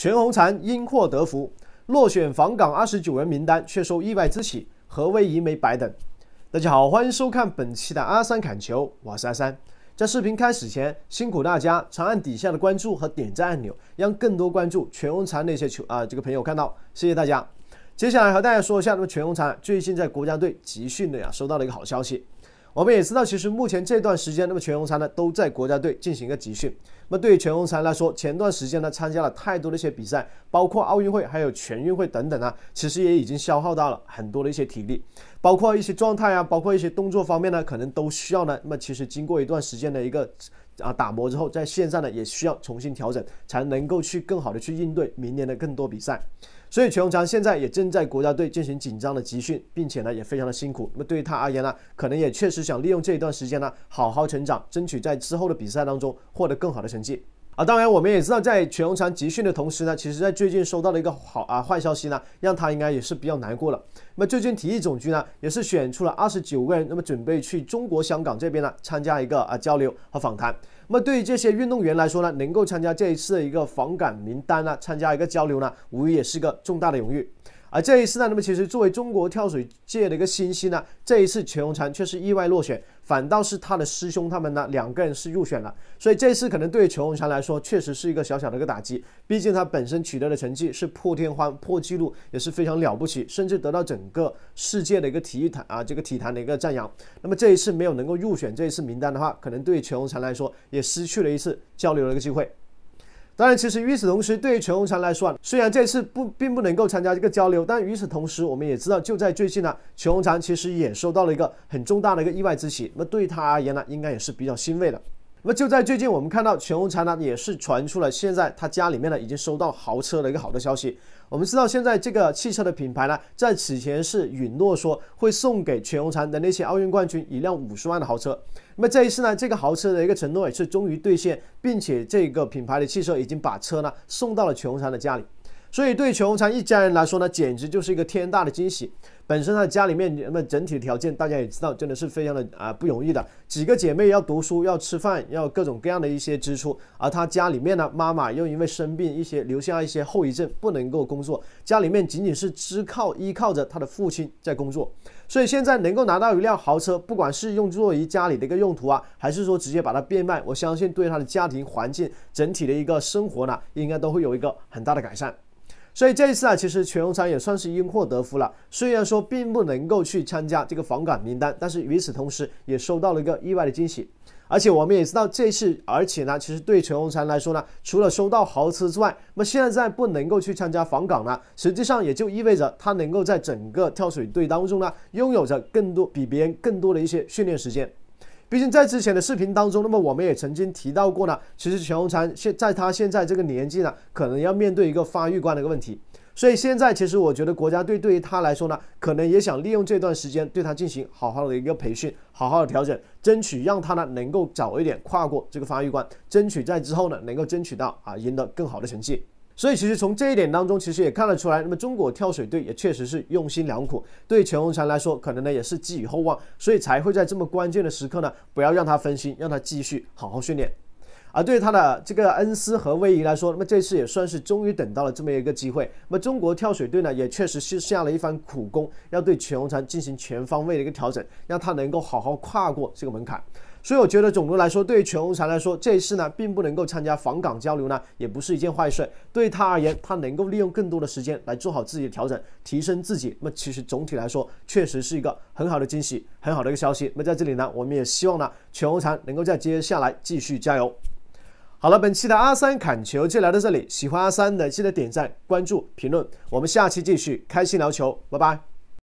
全红婵因祸得福，落选访港二十九人名单却受意外之喜，何为怡没白等。大家好，欢迎收看本期的阿三砍球，我是阿三。在视频开始前，辛苦大家长按底下的关注和点赞按钮，让更多关注全红婵那些球啊这个朋友看到，谢谢大家。接下来和大家说一下，那么全红婵最近在国家队集训的呀，收到了一个好消息。我们也知道，其实目前这段时间，那么全红婵呢都在国家队进行一个集训。那对于全红婵来说，前段时间呢参加了太多的一些比赛，包括奥运会、还有全运会等等呢，其实也已经消耗到了很多的一些体力，包括一些状态啊，包括一些动作方面呢，可能都需要呢。那么其实经过一段时间的一个啊打磨之后，在线上呢也需要重新调整，才能够去更好的去应对明年的更多比赛。所以全红婵现在也正在国家队进行紧张的集训，并且呢也非常的辛苦。那么对于他而言呢，可能也确实想利用这一段时间呢好好成长，争取在之后的比赛当中获得更好的成。成绩啊，当然我们也知道，在全红婵集训的同时呢，其实，在最近收到了一个好啊坏消息呢，让他应该也是比较难过了。那么最近体育总局呢，也是选出了二十九个人，那么准备去中国香港这边呢，参加一个啊交流和访谈。那么对于这些运动员来说呢，能够参加这一次的一个访港名单呢，参加一个交流呢，无疑也是个重大的荣誉。而这一次呢，那么其实作为中国跳水界的一个新星呢，这一次全红婵却是意外落选，反倒是他的师兄他们呢两个人是入选了。所以这次可能对全红婵来说，确实是一个小小的一个打击。毕竟他本身取得的成绩是破天荒、破纪录，也是非常了不起，甚至得到整个世界的一个体育坛啊这个体坛的一个赞扬。那么这一次没有能够入选这一次名单的话，可能对全红婵来说也失去了一次交流的一个机会。当然，其实与此同时，对于全红婵来说，虽然这次不并不能够参加这个交流，但与此同时，我们也知道，就在最近呢，全红婵其实也收到了一个很重大的一个意外之喜。那对她而言呢，应该也是比较欣慰的。那么就在最近，我们看到全红婵呢，也是传出了现在她家里面呢已经收到豪车的一个好的消息。我们知道现在这个汽车的品牌呢，在此前是允诺说会送给全红婵的那些奥运冠军一辆五十万的豪车。那么这一次呢，这个豪车的一个承诺也是终于兑现，并且这个品牌的汽车已经把车呢送到了全红婵的家里。所以对全红婵一家人来说呢，简直就是一个天大的惊喜。本身她的家里面，那们整体条件大家也知道，真的是非常的啊不容易的。几个姐妹要读书，要吃饭，要各种各样的一些支出。而她家里面呢，妈妈又因为生病，一些留下一些后遗症，不能够工作。家里面仅仅是支靠依靠着她的父亲在工作。所以现在能够拿到一辆豪车，不管是用作于家里的一个用途啊，还是说直接把它变卖，我相信对他的家庭环境整体的一个生活呢，应该都会有一个很大的改善。所以这一次啊，其实全红婵也算是因祸得福了。虽然说并不能够去参加这个访港名单，但是与此同时，也收到了一个意外的惊喜。而且我们也知道，这次而且呢，其实对全红婵来说呢，除了收到豪车之外，那么现在不能够去参加访港了，实际上也就意味着她能够在整个跳水队当中呢，拥有着更多比别人更多的一些训练时间。毕竟在之前的视频当中，那么我们也曾经提到过呢。其实全红婵现在他现在这个年纪呢，可能要面对一个发育关的一个问题。所以现在其实我觉得国家队对于他来说呢，可能也想利用这段时间对他进行好好的一个培训，好好的调整，争取让他呢能够早一点跨过这个发育关，争取在之后呢能够争取到啊赢得更好的成绩。所以其实从这一点当中，其实也看得出来。那么中国跳水队也确实是用心良苦，对全红婵来说，可能呢也是寄予厚望，所以才会在这么关键的时刻呢，不要让他分心，让他继续好好训练。而对于他的这个恩师和威怡来说，那么这次也算是终于等到了这么一个机会。那么中国跳水队呢，也确实是下了一番苦功，要对全红婵进行全方位的一个调整，让他能够好好跨过这个门槛。所以我觉得，总的来说，对于全红婵来说，这一次呢，并不能够参加访港交流呢，也不是一件坏事。对他而言，他能够利用更多的时间来做好自己的调整，提升自己。那么，其实总体来说，确实是一个很好的惊喜，很好的一个消息。那么在这里呢，我们也希望呢，全红婵能够在接下来继续加油。好了，本期的阿三侃球就聊到这里。喜欢阿三的，记得点赞、关注、评论。我们下期继续开心聊球，拜拜。